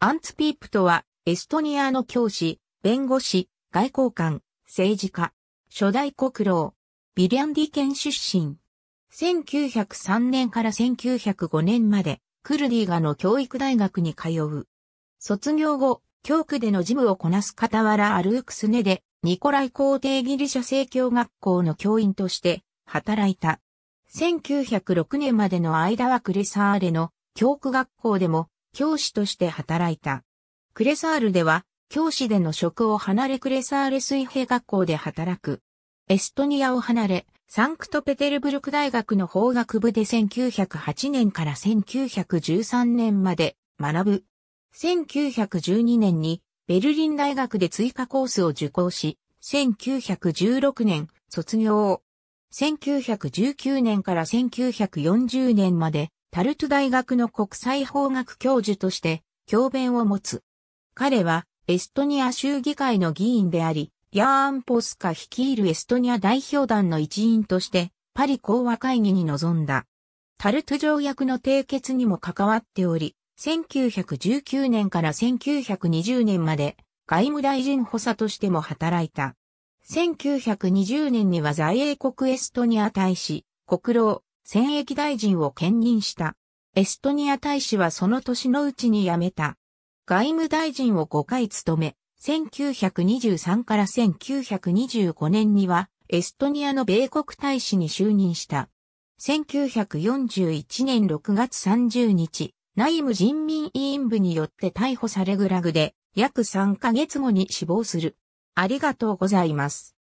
アンツピープとは、エストニアの教師、弁護士、外交官、政治家、初代国老、ビリャンディ県出身。1903年から1905年まで、クルディガの教育大学に通う。卒業後、教区での事務をこなす傍らアルークスネで、ニコライ皇帝ギリシャ正教学校の教員として働いた。1906年までの間はクレサーレの教区学校でも教師として働いた。クレサールでは、教師での職を離れクレサール水平学校で働く。エストニアを離れ、サンクトペテルブルク大学の法学部で1908年から1913年まで学ぶ。1912年にベルリン大学で追加コースを受講し、1916年卒業。1919年から1940年までタルト大学の国際法学教授として、教鞭を持つ。彼は、エストニア州議会の議員であり、ヤーン・ポスカ率いるエストニア代表団の一員として、パリ講和会議に臨んだ。タルト条約の締結にも関わっており、1919年から1920年まで外務大臣補佐としても働いた。1920年には在英国エストニア大使、国労、戦役大臣を兼任した。エストニア大使はその年のうちに辞めた。外務大臣を5回務め、1923から1925年には、エストニアの米国大使に就任した。1941年6月30日、内務人民委員部によって逮捕されグラグで、約3ヶ月後に死亡する。ありがとうございます。